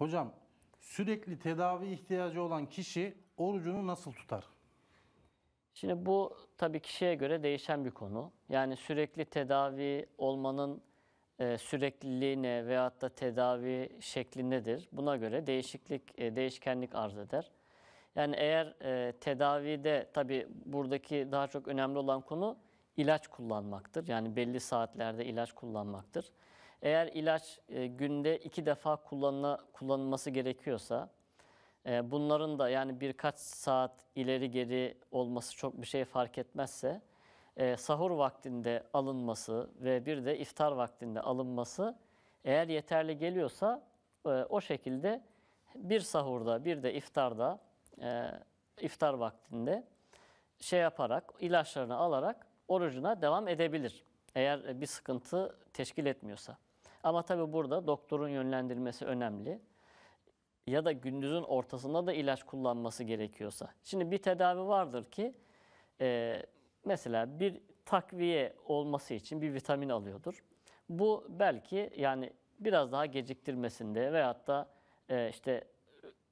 Hocam sürekli tedavi ihtiyacı olan kişi orucunu nasıl tutar? Şimdi bu tabii kişiye göre değişen bir konu. Yani sürekli tedavi olmanın e, sürekliliğine veyahut da tedavi şeklindedir. Buna göre değişiklik, e, değişkenlik arz eder. Yani eğer e, tedavide tabii buradaki daha çok önemli olan konu ilaç kullanmaktır. Yani belli saatlerde ilaç kullanmaktır. Eğer ilaç e, günde iki defa kullanına, kullanılması gerekiyorsa e, bunların da yani birkaç saat ileri geri olması çok bir şey fark etmezse e, sahur vaktinde alınması ve bir de iftar vaktinde alınması eğer yeterli geliyorsa e, o şekilde bir sahurda bir de iftarda e, iftar vaktinde şey yaparak ilaçlarını alarak orucuna devam edebilir. Eğer bir sıkıntı teşkil etmiyorsa. Ama tabii burada doktorun yönlendirmesi önemli. Ya da gündüzün ortasında da ilaç kullanması gerekiyorsa. Şimdi bir tedavi vardır ki e, mesela bir takviye olması için bir vitamin alıyordur. Bu belki yani biraz daha geciktirmesinde veyahut da e, işte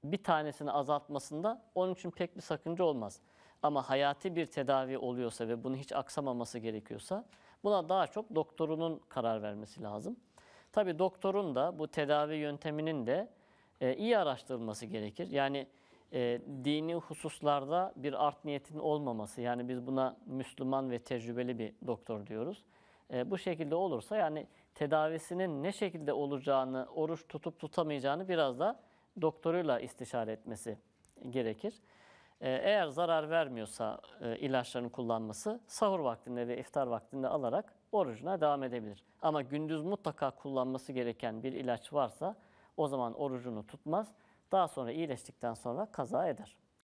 bir tanesini azaltmasında onun için pek bir sakınca olmaz. Ama hayati bir tedavi oluyorsa ve bunu hiç aksamaması gerekiyorsa buna daha çok doktorunun karar vermesi lazım. Tabi doktorun da bu tedavi yönteminin de e, iyi araştırılması gerekir. Yani e, dini hususlarda bir art niyetin olmaması. Yani biz buna Müslüman ve tecrübeli bir doktor diyoruz. E, bu şekilde olursa yani tedavisinin ne şekilde olacağını, oruç tutup tutamayacağını biraz da doktoruyla istişare etmesi gerekir. Ee, eğer zarar vermiyorsa e, ilaçların kullanması sahur vaktinde ve iftar vaktinde alarak orucuna devam edebilir. Ama gündüz mutlaka kullanması gereken bir ilaç varsa o zaman orucunu tutmaz. Daha sonra iyileştikten sonra kaza eder.